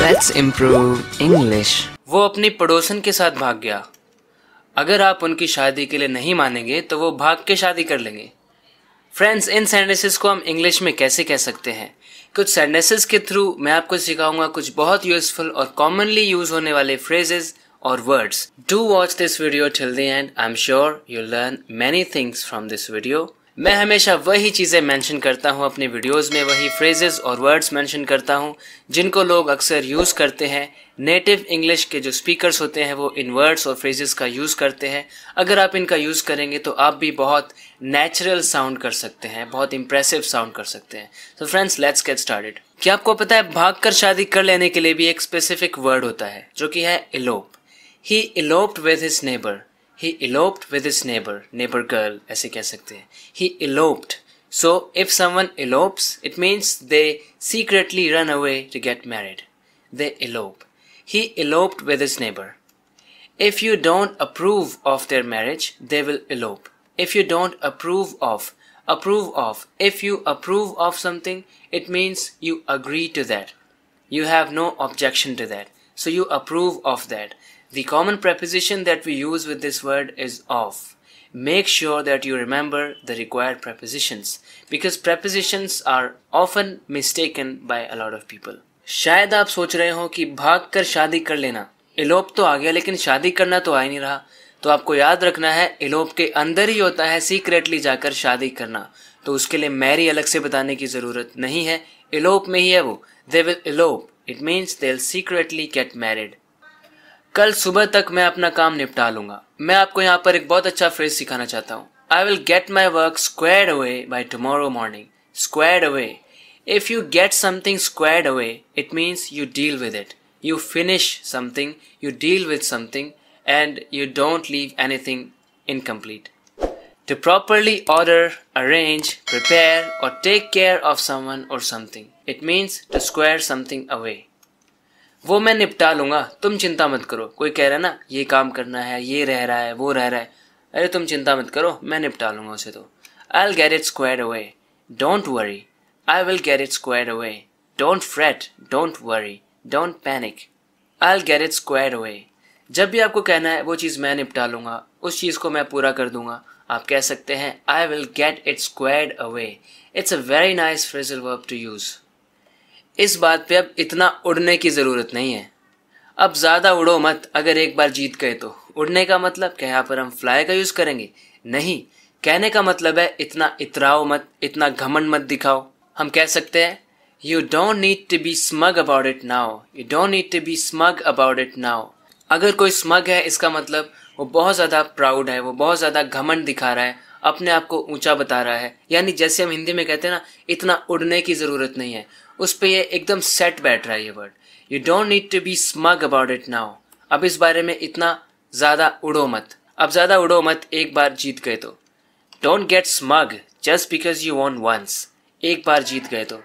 Let's improve English. वो अपनी पड़ोसन के साथ भाग गया अगर आप उनकी शादी के लिए नहीं मानेंगे तो वो भाग के शादी कर लेंगे फ्रेंड्स इन सेंटेंसेस को हम इंग्लिश में कैसे कह सकते हैं कुछ सेंटेंसेस के थ्रू मैं आपको सिखाऊंगा कुछ बहुत यूजफुल और कॉमनली यूज होने वाले फ्रेजेस और words do watch this video till the end I am sure you learn many things from this video मैं हमेशा वही चीज़ें मेंशन करता हूँ अपने वीडियोस में वही फ्रेजेस और वर्ड्स मेंशन करता हूँ जिनको लोग अक्सर यूज़ करते हैं नेटिव इंग्लिश के जो स्पीकर्स होते हैं वो इन वर्ड्स और फ्रेजेस का यूज़ करते हैं अगर आप इनका यूज़ करेंगे तो आप भी बहुत नेचुरल साउंड कर सकते हैं बहुत इंप्रेसिव साउंड कर सकते हैं तो फ्रेंड्स लेट्स गेट स्टार्टेड क्या आपको पता है भागकर शादी कर लेने के लिए भी एक स्पेसिफिक वर्ड होता है जो कि है elope he eloped with his neighbour he eloped with his neighbor neighbor girl As कह सकते he eloped so if someone elopes it means they secretly run away to get married they elope he eloped with his neighbor if you don't approve of their marriage they will elope if you don't approve of approve of if you approve of something it means you agree to that you have no objection to that so you approve of that The common preposition that we use with this word is of. Make sure that you remember the required prepositions because prepositions are often mistaken by a lot of people. शायद आप सोच रहे हो कि भाग कर शादी कर लेना इलोप तो आ गया लेकिन शादी करना तो आ ही नहीं रहा तो आपको याद रखना है इलोप के अंदर ही होता है सीक्रेटली जाकर शादी करना तो उसके लिए मैरी अलग से बताने की ज़रूरत नहीं है इलोप में ही है वो they will elope it means they secretly get married कल सुबह तक मैं अपना काम निपटा लूंगा मैं आपको यहाँ पर एक बहुत अच्छा फ्रेज सिखाना चाहता हूँ I will get my work squared away by tomorrow morning squared away if you get something squared away it means you deal with it you finish something you deal with something and you don't leave anything incomplete To properly order, arrange, prepare, or take care of someone or something. It means to square something away. वो मैं निपटा लूँगा तुम चिंता मत करो कोई कह रहा है ना ये काम करना है ये रह रहा है वो रह रहा है अरे तुम चिंता मत करो मैं निपटा लूंगा उसे तो I will get it square away don't worry I will get it square away don't fret don't worry don't panic I will get it square away जब भी आपको कहना है वो चीज़ मैं निपटा लूंगा उस चीज़ को मैं पूरा कर दूंगा आप कह सकते हैं I will get it square away it's a very nice phrasal verb to use इस बात पे अब इतना उड़ने की ज़रूरत नहीं है अब ज़्यादा उड़ो मत अगर एक बार जीत गए तो उड़ने का मतलब क्या यहाँ पर हम फ्लाई का यूज़ करेंगे नहीं कहने का मतलब है इतना इतराओ मत इतना घमंड मत दिखाओ हम कह सकते हैं you don't need to be smug about it now you don't need to be smug about it now अगर कोई स्मग है इसका मतलब वो बहुत ज़्यादा प्राउड है वो बहुत ज़्यादा घमंड दिखा रहा है अपने आप को ऊंचा बता रहा है यानी जैसे हम हिंदी में कहते हैं ना इतना उड़ने की ज़रूरत नहीं है उस पर ये एकदम सेट बैठ रहा है ये word you don't need to be smug about it now अब इस बारे में इतना ज़्यादा उड़ो मत अब ज़्यादा उड़ो मत एक बार जीत गए तो don't get smug just because you won once एक बार जीत गए तो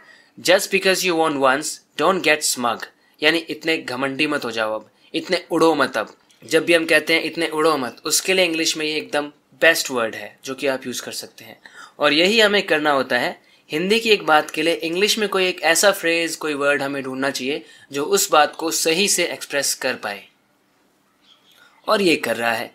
just because you won once don't get smug यानी इतने घमंडी मत हो जाओ अब इतने उड़ो मत अब जब भी हम कहते हैं इतने उड़ो मत उसके लिए इंग्लिश में ये एकदम बेस्ट वर्ड है जो कि आप यूज़ कर सकते हैं और यही हमें करना होता है हिंदी की एक बात के लिए इंग्लिश में कोई एक ऐसा फ्रेज कोई वर्ड हमें ढूंढना चाहिए जो उस बात को सही से एक्सप्रेस कर पाए और ये कर रहा है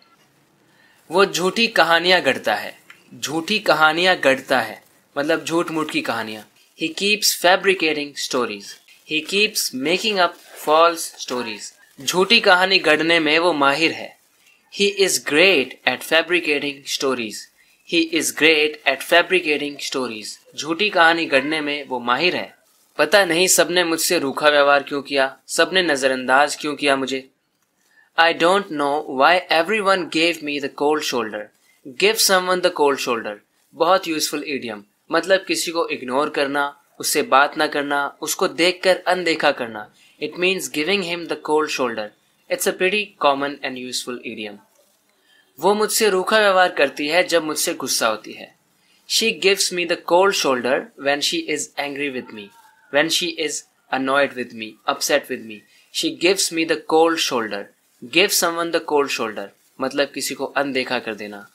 वो झूठी कहानियां गढ़ता है झूठी कहानियां गढ़ता है मतलब झूठ मूठ की कहानियां he keeps fabricating stories he keeps making up false stories झूठी कहानी गढ़ने में वो माहिर है he is great at fabricating stories he is great at fabricating stories झूठी कहानी गढ़ने में वो माहिर है पता नहीं सबने मुझसे रूखा व्यवहार क्यों किया सबने नजरअंदाज क्यों किया मुझे I don't know why everyone gave me the cold shoulder give someone the cold shoulder बहुत यूजफुल ईडियम मतलब किसी को इग्नोर करना उससे बात ना करना उसको देख कर अनदेखा करना it means giving him the cold shoulder it's a very common and useful idiom वो मुझसे रूखा व्यवहार करती है जब मुझसे गुस्सा होती है she gives me the cold shoulder when she is angry with me when she is annoyed with me upset with me she gives me the cold shoulder give someone the cold shoulder मतलब किसी को अनदेखा कर देना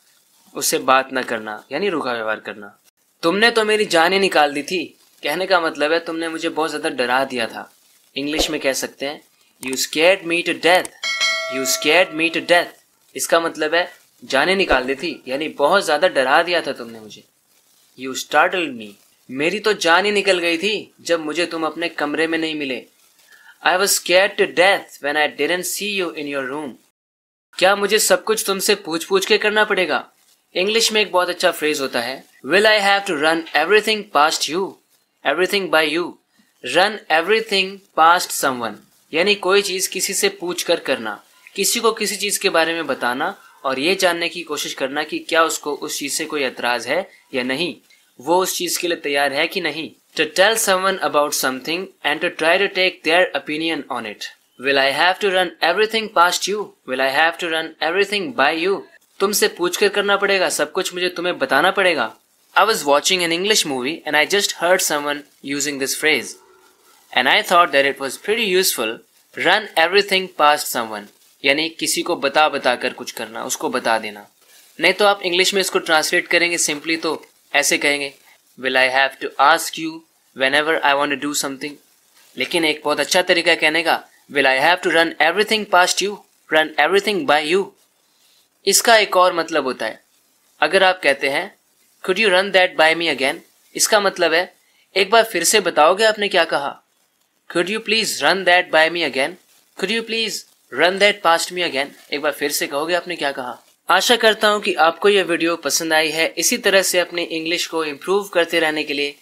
उससे बात ना करना यानी रूखा व्यवहार करना तुमने तो मेरी जान ही निकाल दी थी कहने का मतलब है तुमने मुझे बहुत ज्यादा डरा दिया था इंग्लिश में कह सकते हैं you scared me to death you scared me to death इसका मतलब है जाने निकाल दी थी यानी बहुत ज्यादा डरा दिया था तुमने मुझे यू स्टार्टल मी मेरी तो जान ही निकल गई थी जब मुझे तुम अपने कमरे में नहीं मिले I was scared to death when I didn't see you in your room क्या मुझे सब कुछ तुमसे पूछ पूछ के करना पड़ेगा इंग्लिश में एक बहुत अच्छा फ्रेज होता है will I have to run everything past you everything by you run everything past someone यानी कोई चीज किसी से पूछ कर करना किसी को किसी चीज़ के बारे में बताना और ये जानने की कोशिश करना कि क्या उसको उस चीज से कोई एतराज़ है या नहीं वो उस चीज़ के लिए तैयार है कि नहीं to tell someone about something and to try to take their opinion on it will I have to run everything past you will I have to run everything by you तुमसे पूछ कर करना पड़ेगा सब कुछ मुझे तुम्हें बताना पड़ेगा I was watching an English movie and I just heard someone using this phrase and I thought that it was very useful run everything past someone यानी किसी को बता बता कर कुछ करना उसको बता देना नहीं तो आप इंग्लिश में इसको ट्रांसलेट करेंगे सिंपली तो ऐसे कहेंगे will I have to ask you whenever I want do something लेकिन एक बहुत अच्छा तरीका कहने का will I have to run everything past you run everything by you इसका एक और मतलब होता है अगर आप कहते हैं could you run that by me again इसका मतलब है एक बार फिर से बताओगे आपने क्या कहा could you please run that by me again could you please run that past me again एक बार फिर से कहोगे आपने क्या कहा आशा करता हूँ कि आपको यह वीडियो पसंद आई है इसी तरह से अपने इंग्लिश को इम्प्रूव करते रहने के लिए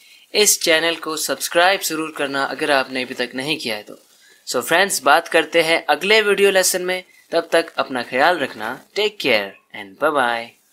इस चैनल को सब्सक्राइब जरूर करना अगर आपने अभी तक नहीं किया है तो सो so फ्रेंड्स बात करते हैं अगले वीडियो लेसन में तब तक अपना ख्याल रखना take care and bye bye